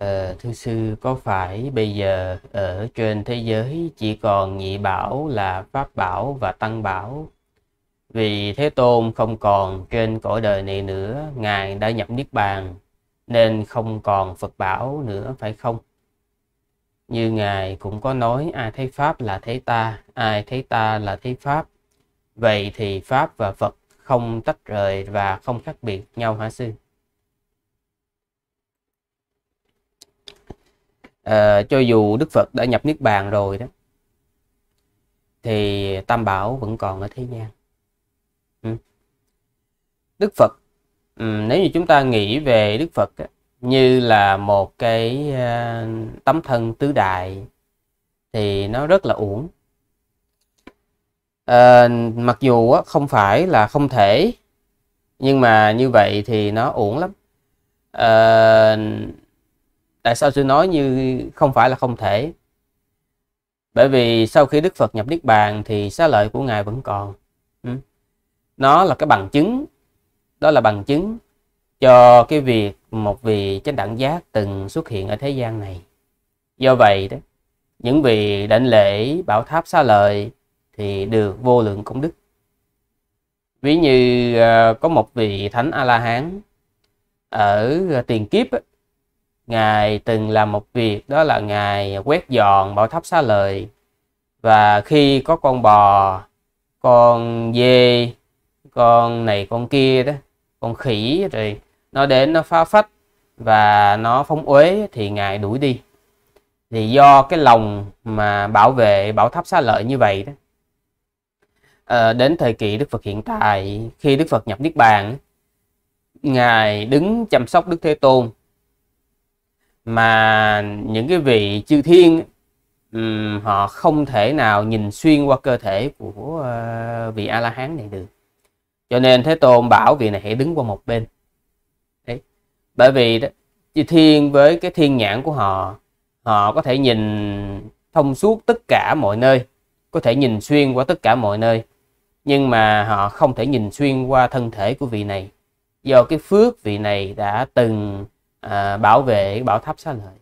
Ờ, thưa sư, có phải bây giờ ở trên thế giới chỉ còn nhị bảo là Pháp bảo và Tăng bảo? Vì Thế Tôn không còn trên cõi đời này nữa, Ngài đã nhập Niết Bàn, nên không còn Phật bảo nữa phải không? Như Ngài cũng có nói ai thấy Pháp là thấy ta, ai thấy ta là thấy Pháp. Vậy thì Pháp và Phật không tách rời và không khác biệt nhau hả sư? à, cho dù Đức Phật đã nhập Niết Bàn rồi đó thì Tam Bảo vẫn còn ở thế gian ừ. Đức Phật ừ, nếu như chúng ta nghĩ về Đức Phật như là một cái ờ, tấm thân tứ đại thì nó rất là uổng à, mặc dù không phải là không thể nhưng mà như vậy thì nó uổng lắm à, tại sao sư nói như không phải là không thể bởi vì sau khi đức phật nhập niết bàn thì xá lợi của ngài vẫn còn ừ. nó là cái bằng chứng đó là bằng chứng cho cái việc một vị chánh đẳng giác từng xuất hiện ở thế gian này do vậy đó những vị đảnh lễ bảo tháp xá lợi thì được vô lượng công đức ví như à, có một vị thánh a la hán ở tiền kiếp ấy, Ngài từng làm một việc đó là Ngài quét dọn bảo tháp xá lợi. Và khi có con bò, con dê, con này con kia đó, con khỉ rồi nó đến nó phá phách và nó phóng uế thì Ngài đuổi đi. Thì do cái lòng mà bảo vệ bảo tháp xá lợi như vậy đó. À, đến thời kỳ Đức Phật hiện tại khi Đức Phật nhập Niết Bàn Ngài đứng chăm sóc Đức Thế Tôn mà những cái vị chư thiên um, họ không thể nào nhìn xuyên qua cơ thể của uh, vị a la hán này được cho nên thế tôn bảo vị này hãy đứng qua một bên Đấy. bởi vì đó, chư thiên với cái thiên nhãn của họ họ có thể nhìn thông suốt tất cả mọi nơi có thể nhìn xuyên qua tất cả mọi nơi nhưng mà họ không thể nhìn xuyên qua thân thể của vị này do cái phước vị này đã từng à, bảo vệ bảo tháp xá lợi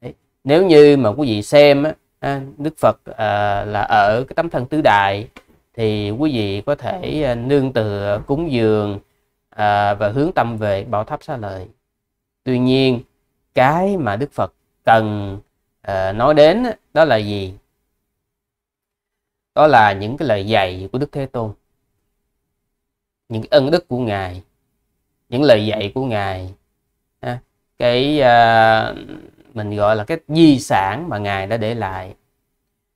Đấy. nếu như mà quý vị xem á, Đức Phật à, là ở cái tấm thân tứ đại thì quý vị có thể à, nương tựa cúng dường à, và hướng tâm về bảo tháp xá lợi tuy nhiên cái mà Đức Phật cần à, nói đến đó là gì đó là những cái lời dạy của Đức Thế Tôn những ân đức của ngài những lời dạy của ngài cái uh, mình gọi là cái di sản mà ngài đã để lại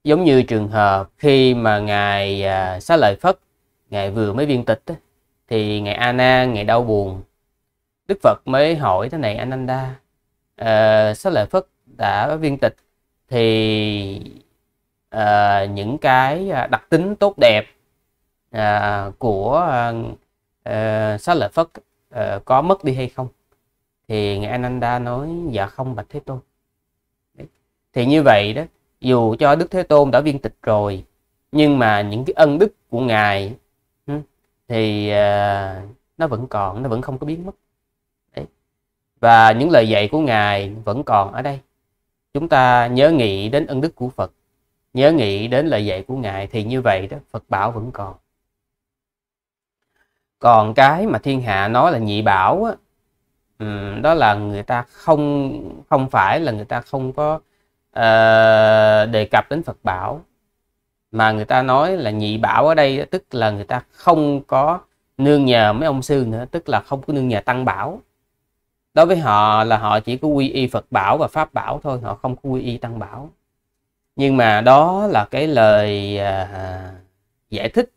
giống như trường hợp khi mà ngài uh, xá lợi phất ngài vừa mới viên tịch thì ngài a nan ngài đau buồn đức phật mới hỏi thế này ananda uh, à, xá lợi phất đã viên tịch thì uh, những cái đặc tính tốt đẹp uh, của uh, xá lợi phất uh, có mất đi hay không thì ngài Ananda nói dạ không bạch thế tôn thì như vậy đó dù cho đức thế tôn đã viên tịch rồi nhưng mà những cái ân đức của ngài ừ, thì à, nó vẫn còn nó vẫn không có biến mất Đấy. và những lời dạy của ngài vẫn còn ở đây chúng ta nhớ nghĩ đến ân đức của Phật nhớ nghĩ đến lời dạy của ngài thì như vậy đó Phật bảo vẫn còn còn cái mà thiên hạ nói là nhị bảo á, Ừ, đó là người ta không không phải là người ta không có uh, đề cập đến Phật bảo mà người ta nói là nhị bảo ở đây tức là người ta không có nương nhờ mấy ông sư nữa tức là không có nương nhờ tăng bảo đối với họ là họ chỉ có quy y Phật bảo và pháp bảo thôi họ không có quy y tăng bảo nhưng mà đó là cái lời uh, giải thích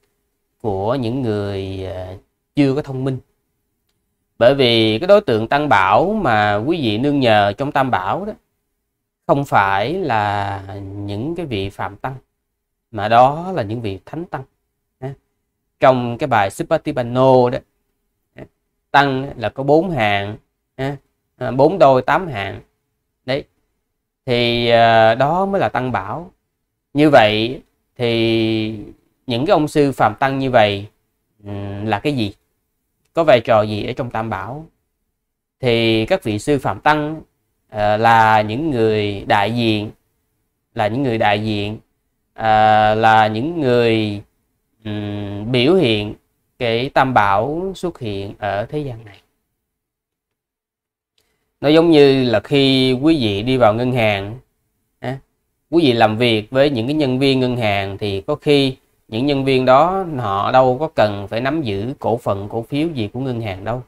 của những người uh, chưa có thông minh bởi vì cái đối tượng tăng bảo mà quý vị nương nhờ trong tam bảo đó không phải là những cái vị phạm tăng mà đó là những vị thánh tăng trong cái bài Supatipano đó tăng là có bốn hạng à, bốn đôi tám hạng đấy thì à, đó mới là tăng bảo như vậy thì những cái ông sư phạm tăng như vậy ừ, là cái gì có vai trò gì ở trong tam bảo thì các vị sư phạm tăng à, là những người đại diện là những người đại diện à, là những người um, biểu hiện cái tam bảo xuất hiện ở thế gian này nó giống như là khi quý vị đi vào ngân hàng quý vị làm việc với những cái nhân viên ngân hàng thì có khi những nhân viên đó họ đâu có cần phải nắm giữ cổ phần cổ phiếu gì của ngân hàng đâu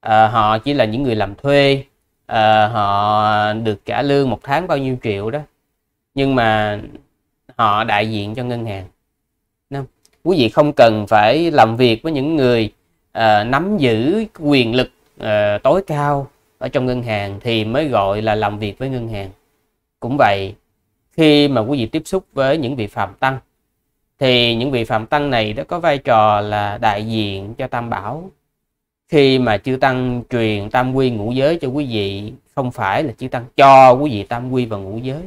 à, họ chỉ là những người làm thuê à, họ được trả lương một tháng bao nhiêu triệu đó nhưng mà họ đại diện cho ngân hàng không? quý vị không cần phải làm việc với những người à, nắm giữ quyền lực à, tối cao ở trong ngân hàng thì mới gọi là làm việc với ngân hàng cũng vậy khi mà quý vị tiếp xúc với những vị phạm tăng thì những vị phạm tăng này đã có vai trò là đại diện cho tam bảo khi mà chư tăng truyền tam quy ngũ giới cho quý vị không phải là chư tăng cho quý vị tam quy và ngũ giới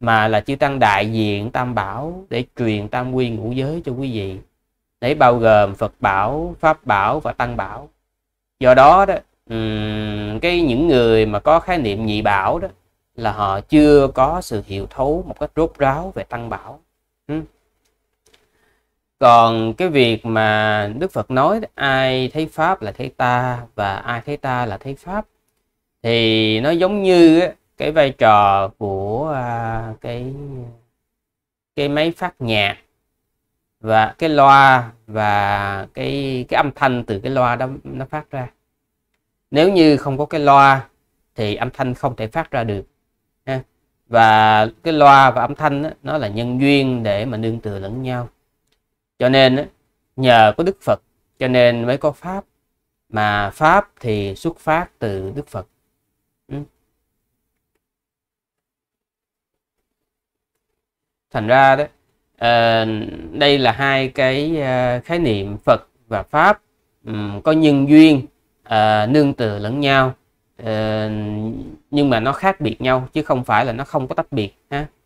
mà là chư tăng đại diện tam bảo để truyền tam quy ngũ giới cho quý vị để bao gồm phật bảo pháp bảo và tăng bảo do đó đó cái những người mà có khái niệm nhị bảo đó là họ chưa có sự hiểu thấu một cách rốt ráo về tăng bảo còn cái việc mà đức phật nói ai thấy pháp là thấy ta và ai thấy ta là thấy pháp thì nó giống như cái vai trò của à, cái cái máy phát nhạc và cái loa và cái cái âm thanh từ cái loa đó nó phát ra nếu như không có cái loa thì âm thanh không thể phát ra được và cái loa và âm thanh đó, nó là nhân duyên để mà nương tựa lẫn nhau cho nên nhờ có đức phật cho nên mới có pháp mà pháp thì xuất phát từ đức phật ừ. thành ra đó ờ, đây là hai cái ờ, khái niệm Phật và pháp ừ, có nhân duyên ờ, nương tựa lẫn nhau nhưng mà nó khác biệt nhau chứ không phải là nó không có tách biệt ha